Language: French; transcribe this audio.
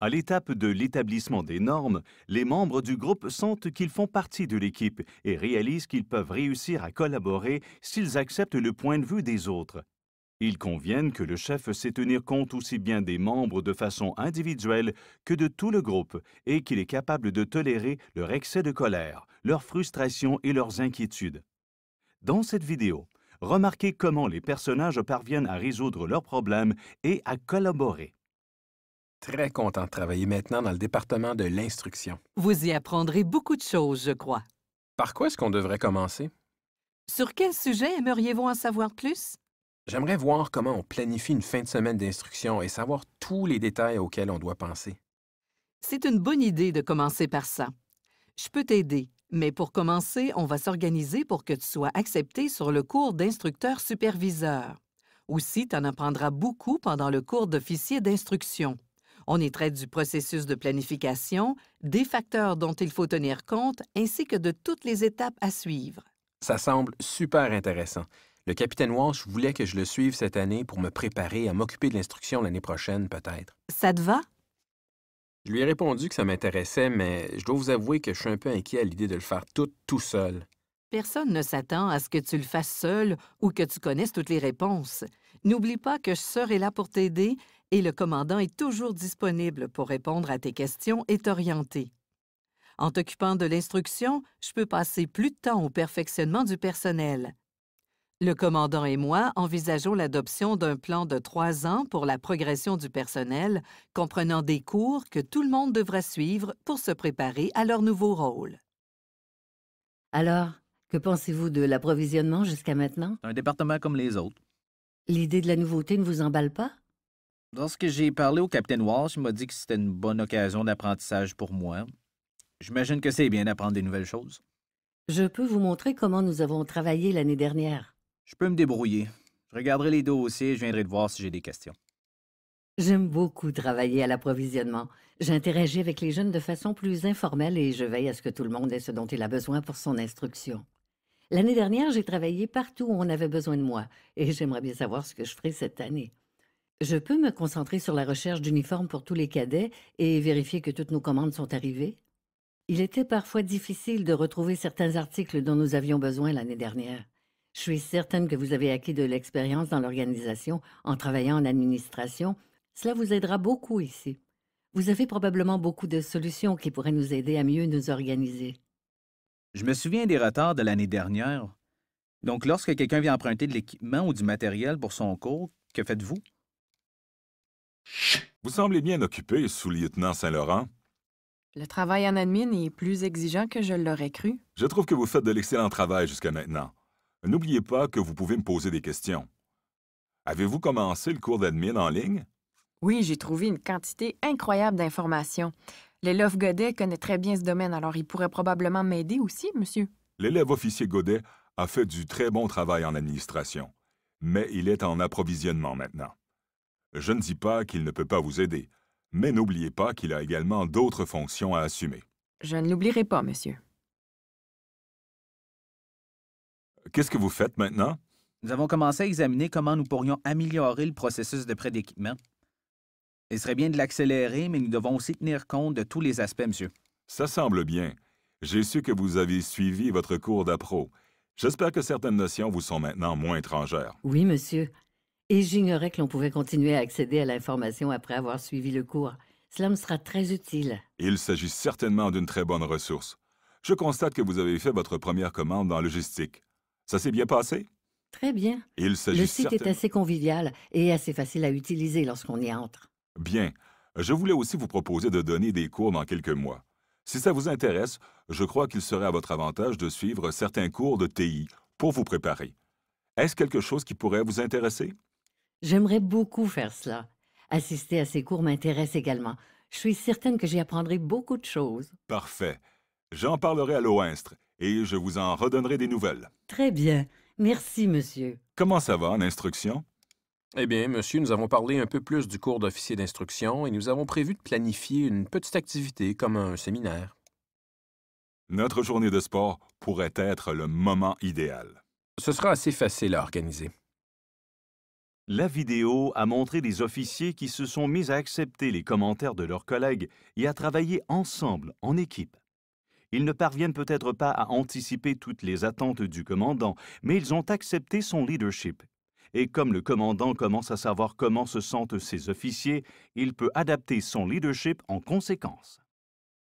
À l'étape de l'établissement des normes, les membres du groupe sentent qu'ils font partie de l'équipe et réalisent qu'ils peuvent réussir à collaborer s'ils acceptent le point de vue des autres. Ils conviennent que le chef sait tenir compte aussi bien des membres de façon individuelle que de tout le groupe et qu'il est capable de tolérer leur excès de colère, leur frustration et leurs inquiétudes. Dans cette vidéo, remarquez comment les personnages parviennent à résoudre leurs problèmes et à collaborer très content de travailler maintenant dans le département de l'instruction. Vous y apprendrez beaucoup de choses, je crois. Par quoi est-ce qu'on devrait commencer? Sur quel sujet aimeriez-vous en savoir plus? J'aimerais voir comment on planifie une fin de semaine d'instruction et savoir tous les détails auxquels on doit penser. C'est une bonne idée de commencer par ça. Je peux t'aider, mais pour commencer, on va s'organiser pour que tu sois accepté sur le cours d'instructeur superviseur. Aussi, tu en apprendras beaucoup pendant le cours d'officier d'instruction. On y traite du processus de planification, des facteurs dont il faut tenir compte, ainsi que de toutes les étapes à suivre. Ça semble super intéressant. Le capitaine Walsh voulait que je le suive cette année pour me préparer à m'occuper de l'instruction l'année prochaine, peut-être. Ça te va? Je lui ai répondu que ça m'intéressait, mais je dois vous avouer que je suis un peu inquiet à l'idée de le faire tout, tout seul. Personne ne s'attend à ce que tu le fasses seul ou que tu connaisses toutes les réponses. N'oublie pas que je serai là pour t'aider et le commandant est toujours disponible pour répondre à tes questions et t'orienter. En t'occupant de l'instruction, je peux passer plus de temps au perfectionnement du personnel. Le commandant et moi envisageons l'adoption d'un plan de trois ans pour la progression du personnel, comprenant des cours que tout le monde devra suivre pour se préparer à leur nouveau rôle. Alors, que pensez-vous de l'approvisionnement jusqu'à maintenant? Un département comme les autres. L'idée de la nouveauté ne vous emballe pas? Lorsque j'ai parlé au capitaine Walsh, il m'a dit que c'était une bonne occasion d'apprentissage pour moi. J'imagine que c'est bien d'apprendre des nouvelles choses. Je peux vous montrer comment nous avons travaillé l'année dernière. Je peux me débrouiller. Je regarderai les dossiers et je viendrai te voir si j'ai des questions. J'aime beaucoup travailler à l'approvisionnement. J'interagis avec les jeunes de façon plus informelle et je veille à ce que tout le monde ait ce dont il a besoin pour son instruction. L'année dernière, j'ai travaillé partout où on avait besoin de moi et j'aimerais bien savoir ce que je ferai cette année. Je peux me concentrer sur la recherche d'uniformes pour tous les cadets et vérifier que toutes nos commandes sont arrivées? Il était parfois difficile de retrouver certains articles dont nous avions besoin l'année dernière. Je suis certaine que vous avez acquis de l'expérience dans l'organisation en travaillant en administration. Cela vous aidera beaucoup ici. Vous avez probablement beaucoup de solutions qui pourraient nous aider à mieux nous organiser. Je me souviens des retards de l'année dernière. Donc, lorsque quelqu'un vient emprunter de l'équipement ou du matériel pour son cours, que faites-vous? Vous semblez bien occupé, sous-lieutenant Saint-Laurent. Le travail en admin est plus exigeant que je l'aurais cru. Je trouve que vous faites de l'excellent travail jusqu'à maintenant. N'oubliez pas que vous pouvez me poser des questions. Avez-vous commencé le cours d'admin en ligne? Oui, j'ai trouvé une quantité incroyable d'informations. L'élève Godet connaît très bien ce domaine, alors il pourrait probablement m'aider aussi, monsieur. L'élève officier Godet a fait du très bon travail en administration, mais il est en approvisionnement maintenant. Je ne dis pas qu'il ne peut pas vous aider, mais n'oubliez pas qu'il a également d'autres fonctions à assumer. Je ne l'oublierai pas, monsieur. Qu'est-ce que vous faites maintenant? Nous avons commencé à examiner comment nous pourrions améliorer le processus de prêt d'équipement. Il serait bien de l'accélérer, mais nous devons aussi tenir compte de tous les aspects, monsieur. Ça semble bien. J'ai su que vous avez suivi votre cours d'appro. J'espère que certaines notions vous sont maintenant moins étrangères. Oui, monsieur et j'ignorais que l'on pouvait continuer à accéder à l'information après avoir suivi le cours. Cela me sera très utile. Il s'agit certainement d'une très bonne ressource. Je constate que vous avez fait votre première commande dans logistique. Ça s'est bien passé? Très bien. le site est assez convivial et assez facile à utiliser lorsqu'on y entre. Bien. Je voulais aussi vous proposer de donner des cours dans quelques mois. Si ça vous intéresse, je crois qu'il serait à votre avantage de suivre certains cours de TI pour vous préparer. Est-ce quelque chose qui pourrait vous intéresser? J'aimerais beaucoup faire cela. Assister à ces cours m'intéresse également. Je suis certaine que j'y apprendrai beaucoup de choses. Parfait. J'en parlerai à Loinstre et je vous en redonnerai des nouvelles. Très bien. Merci, monsieur. Comment ça va en instruction? Eh bien, monsieur, nous avons parlé un peu plus du cours d'officier d'instruction et nous avons prévu de planifier une petite activité comme un séminaire. Notre journée de sport pourrait être le moment idéal. Ce sera assez facile à organiser. La vidéo a montré des officiers qui se sont mis à accepter les commentaires de leurs collègues et à travailler ensemble, en équipe. Ils ne parviennent peut-être pas à anticiper toutes les attentes du commandant, mais ils ont accepté son leadership. Et comme le commandant commence à savoir comment se sentent ses officiers, il peut adapter son leadership en conséquence.